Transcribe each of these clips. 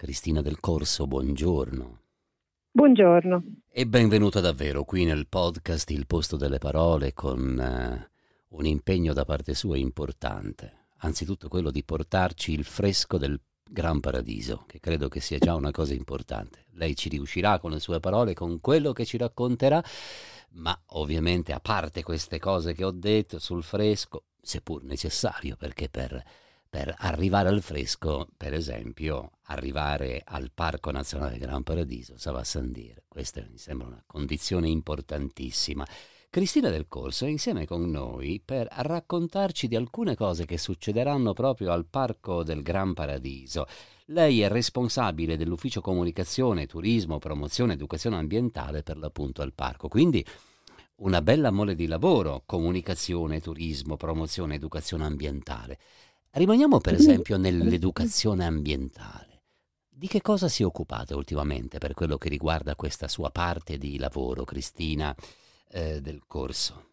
Cristina del Corso, buongiorno. Buongiorno. E benvenuta davvero qui nel podcast Il posto delle parole con eh, un impegno da parte sua importante. Anzitutto quello di portarci il fresco del Gran Paradiso, che credo che sia già una cosa importante. Lei ci riuscirà con le sue parole, con quello che ci racconterà, ma ovviamente a parte queste cose che ho detto sul fresco, seppur necessario perché per per arrivare al fresco, per esempio, arrivare al Parco Nazionale Gran Paradiso, Savassandir. Questa mi sembra una condizione importantissima. Cristina del Corso è insieme con noi per raccontarci di alcune cose che succederanno proprio al Parco del Gran Paradiso. Lei è responsabile dell'ufficio comunicazione, turismo, promozione, educazione ambientale per l'appunto al parco. Quindi una bella mole di lavoro, comunicazione, turismo, promozione, educazione ambientale. Rimaniamo per esempio nell'educazione ambientale. Di che cosa si occupate ultimamente per quello che riguarda questa sua parte di lavoro, Cristina, eh, del corso?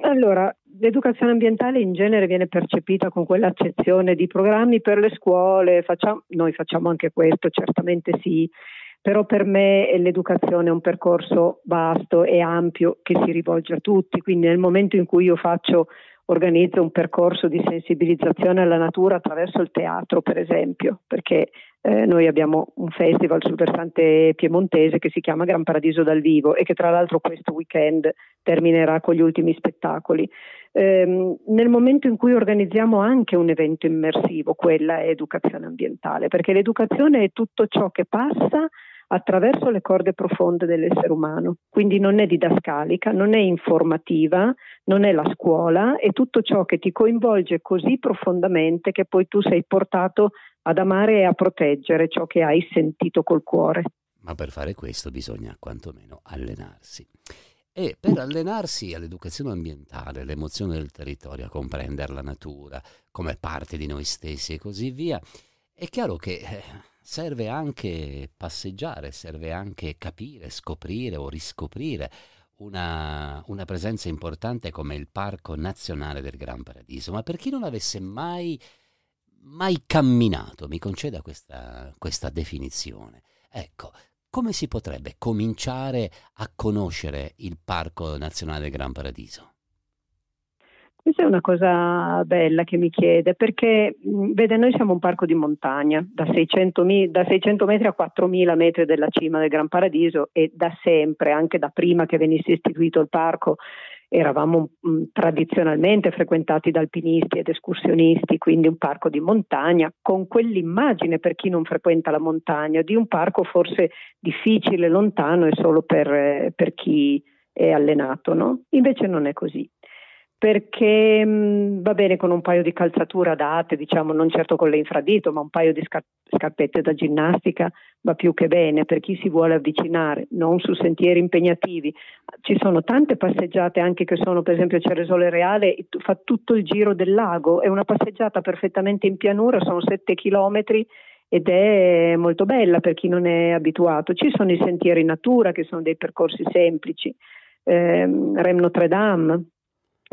Allora, l'educazione ambientale in genere viene percepita con quell'accezione di programmi per le scuole, facciamo, noi facciamo anche questo, certamente sì, però per me l'educazione è un percorso vasto e ampio che si rivolge a tutti, quindi nel momento in cui io faccio organizzo un percorso di sensibilizzazione alla natura attraverso il teatro, per esempio, perché eh, noi abbiamo un festival sul versante piemontese che si chiama Gran Paradiso dal vivo e che tra l'altro questo weekend terminerà con gli ultimi spettacoli. Ehm, nel momento in cui organizziamo anche un evento immersivo, quella è educazione ambientale, perché l'educazione è tutto ciò che passa attraverso le corde profonde dell'essere umano. Quindi non è didascalica, non è informativa, non è la scuola, è tutto ciò che ti coinvolge così profondamente che poi tu sei portato ad amare e a proteggere ciò che hai sentito col cuore. Ma per fare questo bisogna quantomeno allenarsi. E per allenarsi all'educazione ambientale, l'emozione del territorio, a comprendere la natura come parte di noi stessi e così via, è chiaro che eh, serve anche passeggiare, serve anche capire, scoprire o riscoprire una, una, presenza importante come il Parco Nazionale del Gran Paradiso. Ma per chi non avesse mai, mai camminato, mi conceda questa, questa definizione. Ecco, come si potrebbe cominciare a conoscere il Parco Nazionale del Gran Paradiso? Questa è una cosa bella che mi chiede, perché mm, vede, noi siamo un parco di montagna, da 600, da 600 metri a 4000 metri della cima del Gran Paradiso e da sempre, anche da prima che venisse istituito il parco, eravamo mh, mm, tradizionalmente frequentati da alpinisti ed escursionisti, quindi un parco di montagna, con quell'immagine per chi non frequenta la montagna, di un parco forse difficile, lontano e solo per, eh, per chi è allenato. No? Invece non è così perché mh, mm, va bene con un paio di calzature adatte, diciamo non certo con le infradito, ma un paio di sca- scarpette da ginnastica va più che bene per chi si vuole avvicinare, non su sentieri impegnativi. Ci sono tante passeggiate anche che sono per esempio Ceresole Reale, fa tutto il giro del lago, è una passeggiata perfettamente in pianura, sono 7 chilometri ed è molto bella per chi non è abituato. Ci sono i sentieri natura che sono dei percorsi semplici, eh, Rem Notre Dame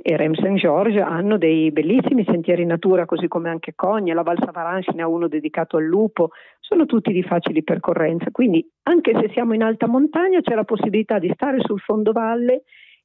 e Rem saint George hanno dei bellissimi sentieri in natura, così come anche Cogne, la Val Savaranche ne ha uno dedicato al lupo, sono tutti di facili percorrenza, quindi anche se siamo in alta montagna c'è la possibilità di stare sul fondovalle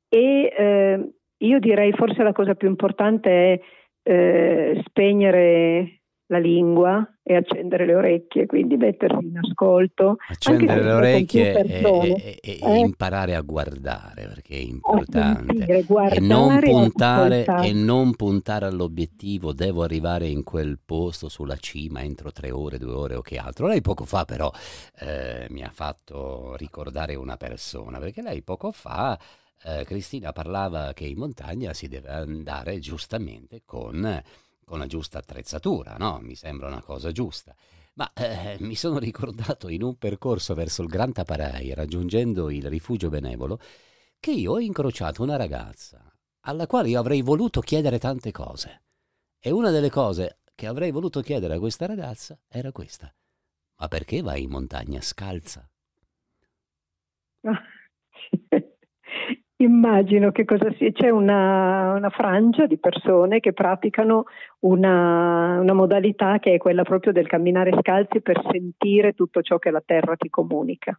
e eh, io direi forse la cosa più importante è eh, spegnere la lingua e accendere le orecchie, quindi mettersi in ascolto. Accendere le orecchie persone, e, e, e eh? imparare a guardare, perché è importante. Sentire, e, non puntare, e non puntare all'obiettivo, devo arrivare in quel posto sulla cima entro tre ore, due ore o che altro. Lei poco fa però eh, mi ha fatto ricordare una persona, perché lei poco fa... Eh, Cristina parlava che in montagna si deve andare giustamente con con la giusta attrezzatura, no? Mi sembra una cosa giusta. Ma eh, mi sono ricordato in un percorso verso il Gran Taparai, raggiungendo il rifugio benevolo, che io ho incrociato una ragazza alla quale io avrei voluto chiedere tante cose. E una delle cose che avrei voluto chiedere a questa ragazza era questa. Ma perché vai in montagna scalza? Immagino che cosa sia, c'è una, una frangia di persone che praticano una, una, modalità che è quella proprio del camminare scalzi per sentire tutto ciò che la terra ti comunica.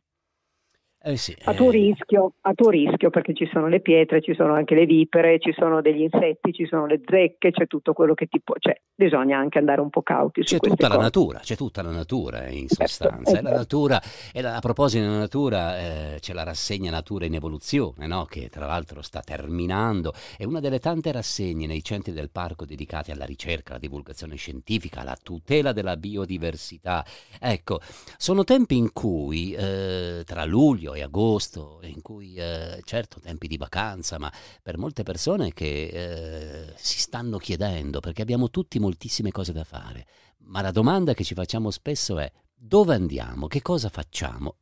Eh sì, a, tuo eh. rischio, a tuo rischio, perché ci sono le pietre, ci sono anche le vipere, ci sono degli insetti, ci sono le zecche, c'è tutto quello che ti può. Cioè, bisogna anche andare un po' cauti. C'è tutta cose. la natura, c'è tutta la natura eh, in certo, sostanza. Esatto. La natura, e la, a proposito della natura, eh, c'è la rassegna Natura in Evoluzione, no? che tra l'altro sta terminando. È una delle tante rassegne nei centri del parco dedicate alla ricerca, alla divulgazione scientifica, alla tutela della biodiversità. Ecco, sono tempi in cui eh, tra luglio luglio e agosto, in cui eh, certo tempi di vacanza, ma per molte persone che eh, si stanno chiedendo, perché abbiamo tutti moltissime cose da fare, ma la domanda che ci facciamo spesso è dove andiamo, che cosa facciamo?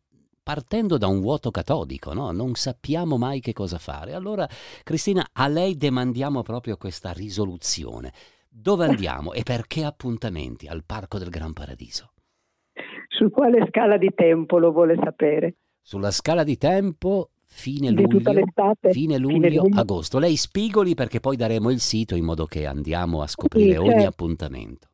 partendo da un vuoto catodico, no? non sappiamo mai che cosa fare. Allora, Cristina, a lei demandiamo proprio questa risoluzione. Dove andiamo e perché appuntamenti al Parco del Gran Paradiso? Su quale scala di tempo lo vuole sapere? sulla scala di tempo fine luglio, fine luglio, agosto. Lei spigoli perché poi daremo il sito in modo che andiamo a scoprire sì, ogni certo. appuntamento.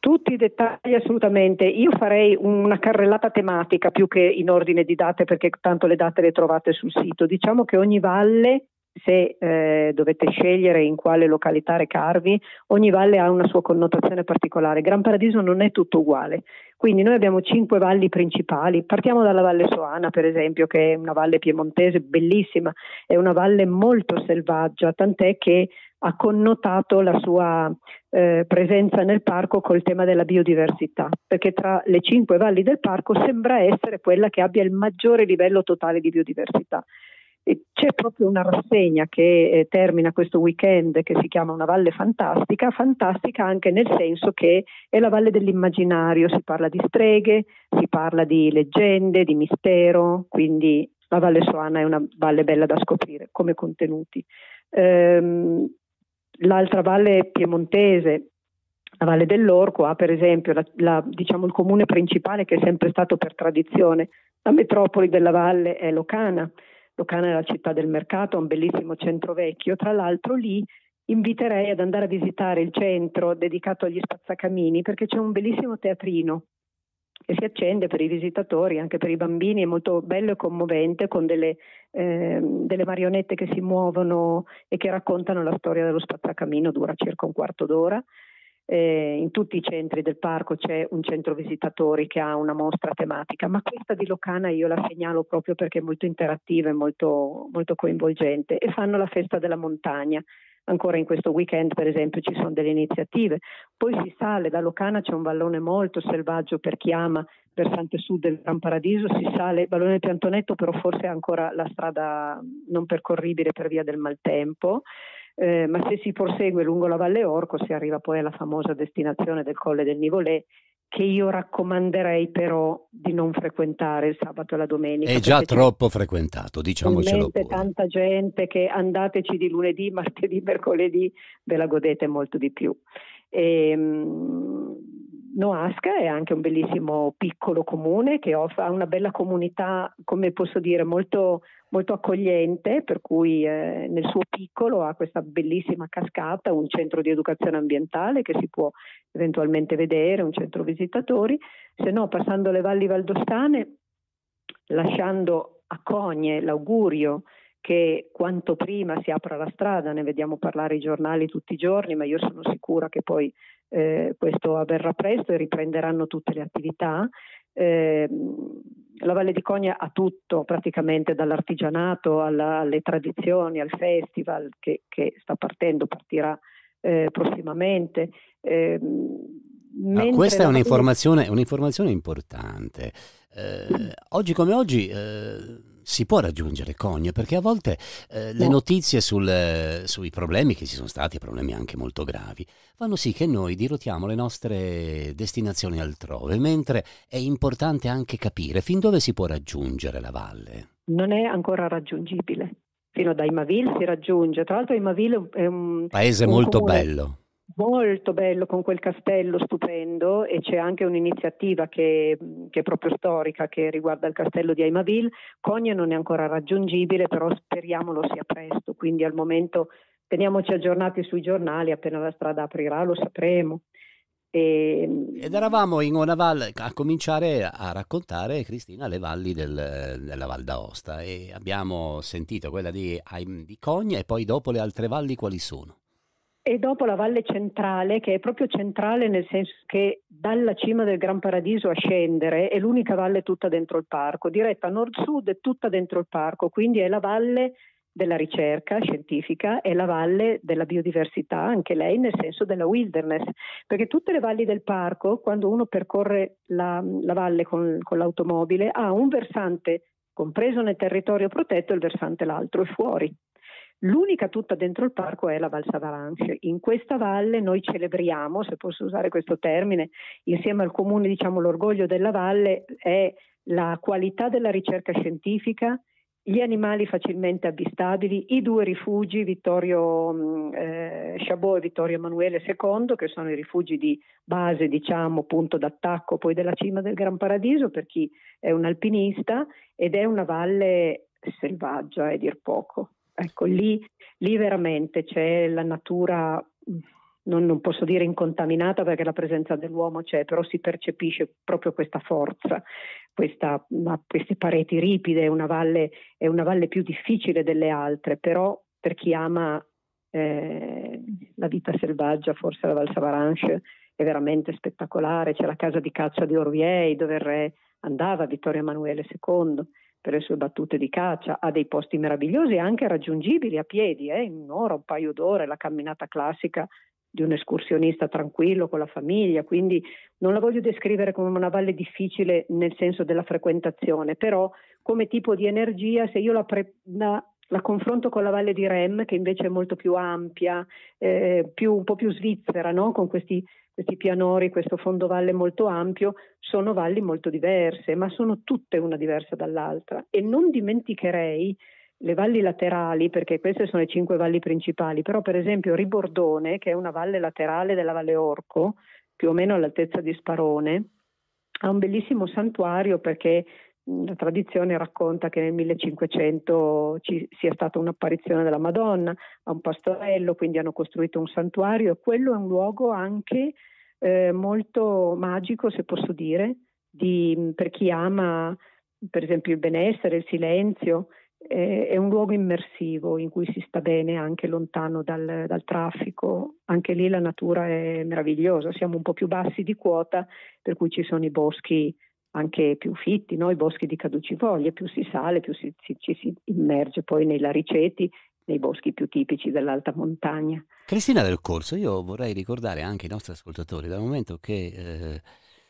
Tutti i dettagli assolutamente. Io farei una carrellata tematica più che in ordine di date perché tanto le date le trovate sul sito. Diciamo che ogni valle se eh, dovete scegliere in quale località recarvi, ogni valle ha una sua connotazione particolare. Gran Paradiso non è tutto uguale. Quindi noi abbiamo cinque valli principali, partiamo dalla Valle Soana per esempio che è una valle piemontese bellissima, è una valle molto selvaggia, tant'è che ha connotato la sua eh, presenza nel parco col tema della biodiversità, perché tra le cinque valli del parco sembra essere quella che abbia il maggiore livello totale di biodiversità c'è proprio una rassegna che eh, termina questo weekend che si chiama Una Valle Fantastica, fantastica anche nel senso che è la valle dell'immaginario, si parla di streghe, si parla di leggende, di mistero, quindi la Valle Soana è una valle bella da scoprire come contenuti. Ehm, l'altra valle piemontese, la Valle dell'Orco, ha per esempio la, la, diciamo il comune principale che è sempre stato per tradizione, la metropoli della valle è Locana Locana è la città del mercato, ha un bellissimo centro vecchio, tra l'altro lì inviterei ad andare a visitare il centro dedicato agli spazzacamini perché c'è un bellissimo teatrino che si accende per i visitatori, anche per i bambini, è molto bello e commovente con delle, eh, delle marionette che si muovono e che raccontano la storia dello spazzacamino, dura circa un quarto d'ora. Eh, in tutti i centri del parco c'è un centro visitatori che ha una mostra tematica, ma questa di Locana io la segnalo proprio perché è molto interattiva e molto, molto coinvolgente e fanno la festa della montagna. Ancora in questo weekend, per esempio, ci sono delle iniziative. Poi si sale, da Locana c'è un vallone molto selvaggio per chi ama versante sud del Gran Paradiso, si sale, il vallone del Piantonetto però forse è ancora la strada non percorribile per via del maltempo eh, ma se si prosegue lungo la Valle Orco si arriva poi alla famosa destinazione del Colle del Nivolè che io raccomanderei però di non frequentare il sabato e la domenica. È già troppo frequentato, diciamocelo pure. tanta gente che andateci di lunedì, martedì, mercoledì, ve la godete molto di più. E, ehm, Noasca è anche un bellissimo piccolo comune che ha una bella comunità, come posso dire, molto, molto accogliente, per cui eh, nel suo piccolo ha questa bellissima cascata, un centro di educazione ambientale che si può eventualmente vedere, un centro visitatori, se no passando le valli valdostane, lasciando a Cogne l'augurio che quanto prima si apra la strada, ne vediamo parlare i giornali tutti i giorni, ma io sono sicura che poi eh, questo avverrà presto e riprenderanno tutte le attività. Eh, la Valle di Cogna ha tutto, praticamente dall'artigianato alla, alle tradizioni, al festival che, che sta partendo, partirà eh, prossimamente. Eh, ah, questa è un'informazione, un'informazione importante. Eh, oggi come oggi eh, si può raggiungere Cogno perché a volte eh, le notizie sul, eh, sui problemi che ci sono stati, problemi anche molto gravi, fanno sì che noi dirotiamo le nostre destinazioni altrove, mentre è importante anche capire fin dove si può raggiungere la valle. Non è ancora raggiungibile. Fino ad Imaville si raggiunge, tra l'altro Imaville è un paese molto comune. bello molto bello con quel castello stupendo e c'è anche un'iniziativa che, che, è proprio storica che riguarda il castello di Aimaville. Cogne non è ancora raggiungibile, però speriamo lo sia presto, quindi al momento teniamoci aggiornati sui giornali, appena la strada aprirà lo sapremo. E... Ed eravamo in una valle a cominciare a raccontare, Cristina, le valli del, della Val d'Aosta e abbiamo sentito quella di, di Cogne e poi dopo le altre valli quali sono? E dopo la Valle Centrale, che è proprio centrale nel senso che dalla cima del Gran Paradiso a scendere è l'unica valle tutta dentro il parco, diretta nord-sud è tutta dentro il parco, quindi è la valle della ricerca scientifica è la valle della biodiversità, anche lei nel senso della wilderness, perché tutte le valli del parco, quando uno percorre la, la valle con, con, l'automobile, ha un versante compreso nel territorio protetto e il versante l'altro è fuori. L'unica tutta dentro il parco è la Val Savalanche. In questa valle noi celebriamo, se posso usare questo termine, insieme al comune diciamo l'orgoglio della valle è la qualità della ricerca scientifica, gli animali facilmente avvistabili, i due rifugi, Vittorio mm, eh, Chabot e Vittorio Emanuele II, che sono i rifugi di base, diciamo, punto d'attacco poi della cima del Gran Paradiso per chi è un alpinista ed è una valle selvaggia, è eh, dir poco. Ecco, lì, lì veramente c'è la natura, non, non, posso dire incontaminata perché la presenza dell'uomo c'è, però si percepisce proprio questa forza, questa, queste pareti ripide, una valle, è una valle più difficile delle altre, però per chi ama eh, la vita selvaggia, forse la Val Savaranche, è veramente spettacolare, c'è la casa di caccia di Orviei dove il re andava, Vittorio Emanuele II per le sue battute di caccia, ha dei posti meravigliosi anche raggiungibili a piedi, eh, in un'ora, un paio d'ore, la camminata classica di un escursionista tranquillo con la famiglia, quindi non la voglio descrivere come una valle difficile nel senso della frequentazione, però come tipo di energia, se io la, pre- la, la confronto con la valle di Rem, che invece è molto più ampia, eh, più, un po' più svizzera, no? con questi questi pianori, questo fondovalle molto ampio, sono valli molto diverse, ma sono tutte una diversa dall'altra. E non dimenticherei le valli laterali, perché queste sono le cinque valli principali, però per esempio Ribordone, che è una valle laterale della Valle Orco, più o meno all'altezza di Sparone, ha un bellissimo santuario perché la tradizione racconta che nel 1500 ci sia stata un'apparizione della Madonna a un pastorello, quindi hanno costruito un santuario e quello è un luogo anche eh, molto magico, se posso dire, di, per chi ama per esempio il benessere, il silenzio, eh, è un luogo immersivo in cui si sta bene anche lontano dal, dal traffico, anche lì la natura è meravigliosa, siamo un po' più bassi di quota per cui ci sono i boschi anche più fitti, no? i boschi di caducifoglie, più si sale, più si, si, ci si immerge poi nei lariceti, nei boschi più tipici dell'alta montagna. Cristina del Corso, io vorrei ricordare anche i nostri ascoltatori, dal momento che eh,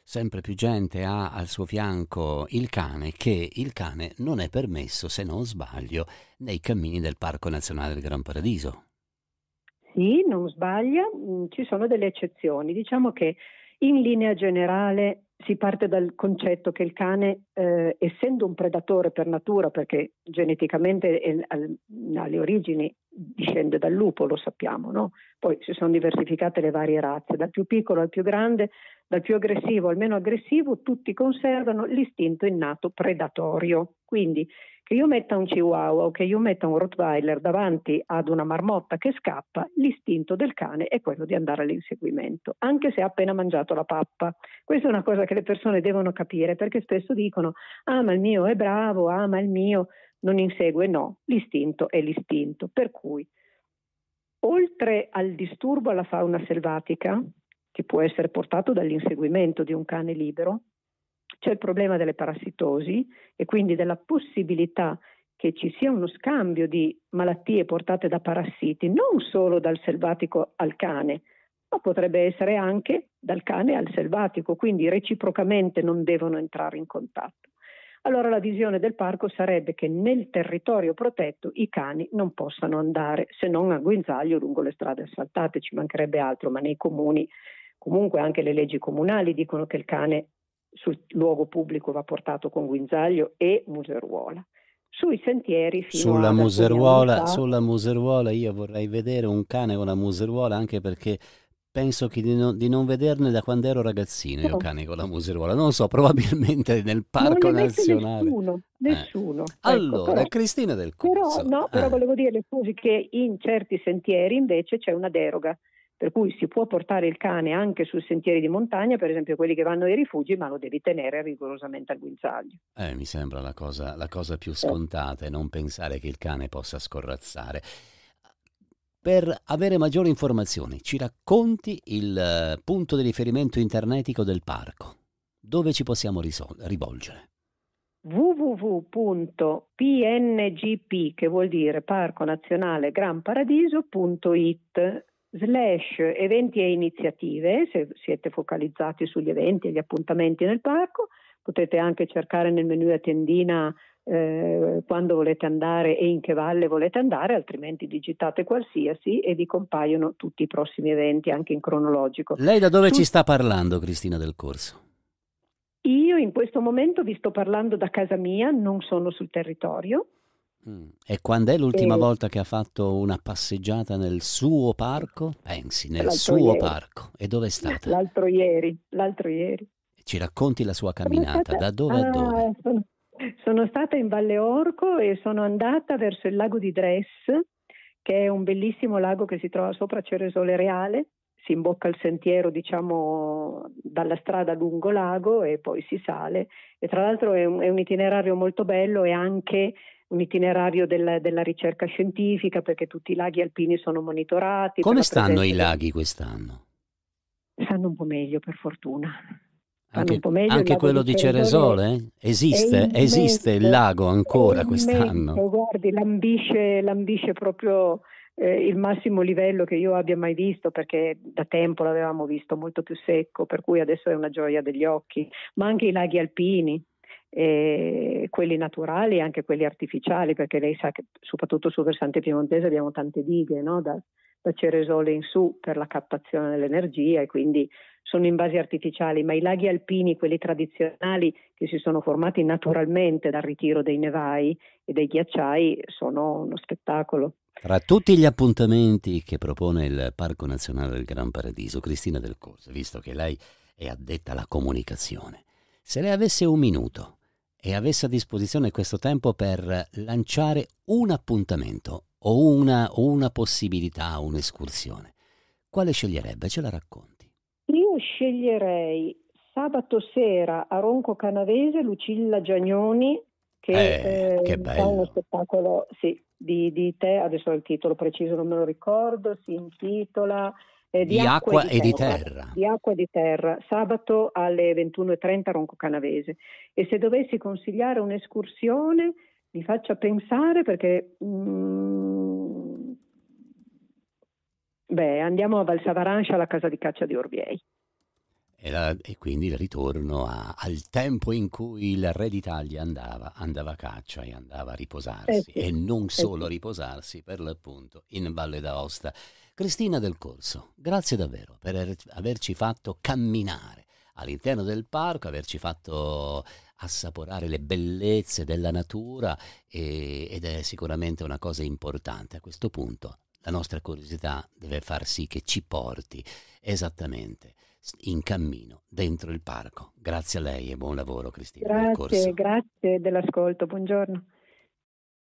sempre più gente ha al suo fianco il cane, che il cane non è permesso, se non sbaglio, nei cammini del Parco Nazionale del Gran Paradiso. Sì, non sbaglia, mm, ci sono delle eccezioni. Diciamo che in linea generale si parte dal concetto che il cane, eh, essendo un predatore per natura, perché geneticamente è, al, alle origini discende dal lupo, lo sappiamo, no? poi si sono diversificate le varie razze, dal più piccolo al più grande, dal più aggressivo al meno aggressivo, tutti conservano l'istinto innato predatorio. Quindi che io metta un chihuahua o che io metta un rottweiler davanti ad una marmotta che scappa, l'istinto del cane è quello di andare all'inseguimento, anche se ha appena mangiato la pappa. Questa è una cosa che le persone devono capire perché spesso dicono: Ah, ma il mio è bravo, ama ah, il mio non insegue. No, l'istinto è l'istinto. Per cui, oltre al disturbo alla fauna selvatica, che può essere portato dall'inseguimento di un cane libero, c'è il problema delle parassitosi e quindi della possibilità che ci sia uno scambio di malattie portate da parassiti, non solo dal selvatico al cane, ma potrebbe essere anche dal cane al selvatico, quindi reciprocamente non devono entrare in contatto. Allora la visione del parco sarebbe che nel territorio protetto i cani non possano andare se non a guinzaglio lungo le strade asfaltate, ci mancherebbe altro, ma nei comuni comunque anche le leggi comunali dicono che il cane sul luogo pubblico va portato con guinzaglio e museruola. Sui sentieri fino sulla museruola, sulla museruola io vorrei vedere un cane con la museruola anche perché penso di, no, di, non vederne da quando ero ragazzino no. io cane con la museruola non so probabilmente nel parco nazionale nessuno eh. nessuno eh. allora ecco, però, Cristina del Corso però, no, però eh. volevo dire scusi che in certi sentieri invece c'è una deroga per cui si può portare il cane anche su sentieri di montagna, per esempio quelli che vanno ai rifugi, ma lo devi tenere rigorosamente al guinzaglio. Eh, mi sembra la cosa, la cosa più scontata, e non pensare che il cane possa scorrazzare. Per avere maggiori informazioni, ci racconti il eh, punto di riferimento internetico del parco? Dove ci possiamo risol- rivolgere? www.pngp, che vuol dire Parco Nazionale Gran Paradiso.it slash eventi e iniziative, se siete focalizzati sugli eventi e gli appuntamenti nel parco, potete anche cercare nel menu a tendina eh, quando volete andare e in che valle volete andare, altrimenti digitate qualsiasi e vi compaiono tutti i prossimi eventi anche in cronologico. Lei da dove Tut- ci sta parlando, Cristina del Corso? Io in questo momento vi sto parlando da casa mia, non sono sul territorio. Mm. E quando è l'ultima e... volta che ha fatto una passeggiata nel suo parco? Pensi, nel suo ieri. parco. E dove è stata? L'altro ieri, l'altro ieri. Ci racconti la sua camminata, stata... da dove ah, a dove? Sono, sono stata in Valle Orco e sono andata verso il lago di Dress, che è un bellissimo lago che si trova sopra Ceresole Reale, si imbocca il sentiero, diciamo, dalla strada lungo lago e poi si sale. E tra l'altro è un, è un itinerario molto bello e anche un itinerario del, della ricerca scientifica perché tutti i laghi alpini sono monitorati. Come stanno i laghi quest'anno? Stanno un po' meglio per fortuna. Anche, anche quello di Ceresole? Esiste, esiste il lago ancora quest'anno? Guardi, lambisce, lambisce proprio eh, il massimo livello che io abbia mai visto perché da tempo l'avevamo visto molto più secco, per cui adesso è una gioia degli occhi, ma anche i laghi alpini eh, quelli naturali e anche quelli artificiali, perché lei sa che soprattutto sul versante piemontese abbiamo tante dighe, no? da, da Ceresole in su per la captazione dell'energia e quindi sono in basi artificiali, ma i laghi alpini, quelli tradizionali che si sono formati naturalmente dal ritiro dei nevai e dei ghiacciai, sono uno spettacolo. Tra tutti gli appuntamenti che propone il Parco Nazionale del Gran Paradiso, Cristina Del Corso, visto che lei è addetta alla comunicazione, se lei avesse un minuto e avesse a disposizione questo tempo per lanciare un appuntamento o una, una possibilità, un'escursione, quale sceglierebbe? Ce la racconti. Io sceglierei sabato sera a Ronco Canavese Lucilla Giagnoni che, eh, eh, che fa uno spettacolo sì, di, di, te, adesso il titolo preciso non me lo ricordo, si intitola eh, di, di, acqua, acqua e di, terra, terra. Di acqua e di terra, sabato alle 21.30 a Ronco Canavese. E se dovessi consigliare un'escursione, mi faccia pensare perché... Mm, beh, andiamo a Valsavarancia alla casa di caccia di Orviei. E, la, e, quindi il ritorno a, al tempo in cui il re d'Italia andava, andava a caccia e andava a riposarsi, eh sì, e non eh solo eh sì. riposarsi, per l'appunto, in Valle d'Aosta. Cristina Del Corso, grazie davvero per er-, averci fatto camminare all'interno del parco, averci fatto assaporare le bellezze della natura e, ed è sicuramente una cosa importante a questo punto. La nostra curiosità deve far sì che ci porti esattamente in cammino dentro il parco. Grazie a lei e buon lavoro Cristina. Grazie, grazie dell'ascolto, buongiorno.